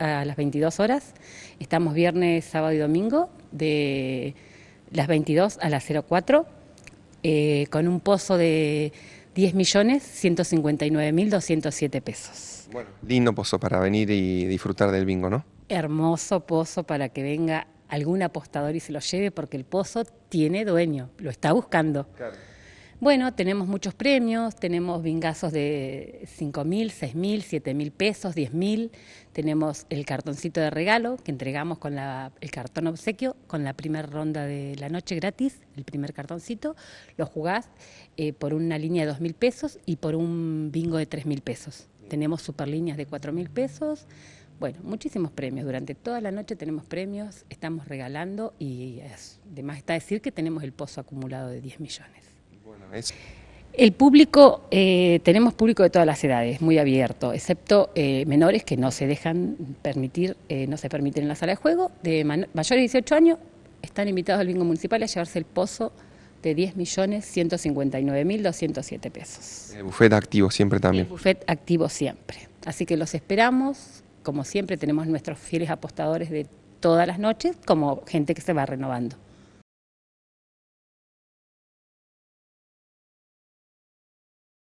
a las 22 horas. Estamos viernes, sábado y domingo de las 22 a las 04 eh, con un pozo de 10 millones 159 mil 207 pesos. Bueno, lindo pozo para venir y disfrutar del bingo, ¿no? Hermoso pozo para que venga algún apostador y se lo lleve porque el pozo tiene dueño, lo está buscando. Claro. Bueno, tenemos muchos premios, tenemos bingazos de 5.000, mil, 7.000 mil, mil pesos, 10.000. tenemos el cartoncito de regalo que entregamos con el cartón obsequio con la primera ronda de la noche gratis, el primer cartoncito, lo jugás eh, por una línea de 2.000 mil pesos y por un bingo de 3.000 mil pesos. Tenemos super líneas de 4 mil pesos, bueno, muchísimos premios. Durante toda la noche tenemos premios, estamos regalando y además está decir que tenemos el pozo acumulado de 10 millones. El público, eh, tenemos público de todas las edades, muy abierto, excepto eh, menores que no se dejan permitir, eh, no se permiten en la sala de juego. De mayores de 18 años están invitados al bingo municipal a llevarse el pozo de 10.159.207 pesos. El buffet activo siempre también. El buffet activo siempre. Así que los esperamos, como siempre tenemos nuestros fieles apostadores de todas las noches, como gente que se va renovando.